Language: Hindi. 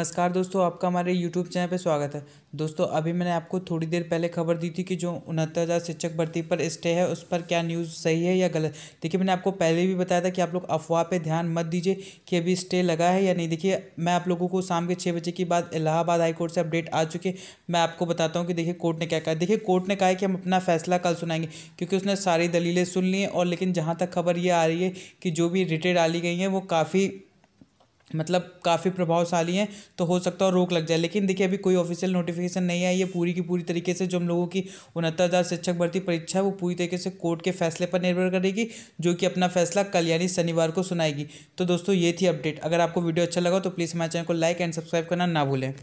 नमस्कार दोस्तों आपका हमारे यूट्यूब चैनल पर स्वागत है दोस्तों अभी मैंने आपको थोड़ी देर पहले खबर दी थी कि जो उनहत्तर हज़ार शिक्षक भर्ती पर स्टे है उस पर क्या न्यूज़ सही है या गलत देखिए मैंने आपको पहले भी बताया था कि आप लोग अफवाह पे ध्यान मत दीजिए कि अभी स्टे लगा है या नहीं देखिए मैं आप लोगों को शाम के छः बजे के बाद इलाहाबाद हाईकोर्ट से अपडेट आ चुके मैं आपको बताता हूँ कि देखिए कोर्ट ने क्या कहा देखिए कोर्ट ने कहा है कि हम अपना फैसला कल सुनाएंगे क्योंकि उसने सारी दलीलें सुन ली हैं और लेकिन जहाँ तक खबर ये आ रही है कि जो भी रिटेड डाली गई हैं वो काफ़ी मतलब काफ़ी प्रभावशाली हैं तो हो सकता है रोक लग जाए लेकिन देखिए अभी कोई ऑफिशियल नोटिफिकेशन नहीं आई है पूरी की पूरी तरीके से जो हम लोगों की उनहत्तर हज़ार शिक्षक भर्ती परीक्षा है वो पूरी तरीके से कोर्ट के फैसले पर निर्भर करेगी जो कि अपना फैसला कल यानी शनिवार को सुनाएगी तो दोस्तों ये थी अपडेट अगर आपको वीडियो अच्छा लगा तो प्लीज़ हमारे चैनल को लाइक एंड सब्सक्राइब करना ना भूलें